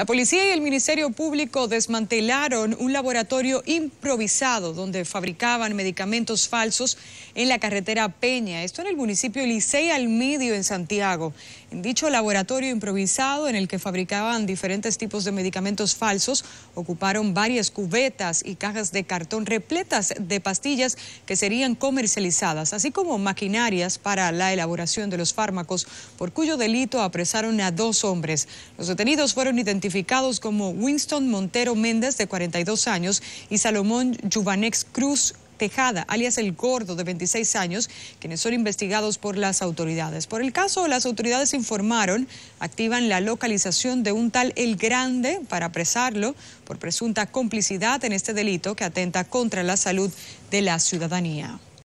La policía y el Ministerio Público desmantelaron un laboratorio improvisado donde fabricaban medicamentos falsos en la carretera Peña, esto en el municipio Licey medio en Santiago. En dicho laboratorio improvisado en el que fabricaban diferentes tipos de medicamentos falsos, ocuparon varias cubetas y cajas de cartón repletas de pastillas que serían comercializadas, así como maquinarias para la elaboración de los fármacos, por cuyo delito apresaron a dos hombres. Los detenidos fueron identificados identificados como Winston Montero Méndez, de 42 años, y Salomón Juvanex Cruz Tejada, alias El Gordo, de 26 años, quienes son investigados por las autoridades. Por el caso, las autoridades informaron, activan la localización de un tal El Grande para apresarlo por presunta complicidad en este delito que atenta contra la salud de la ciudadanía.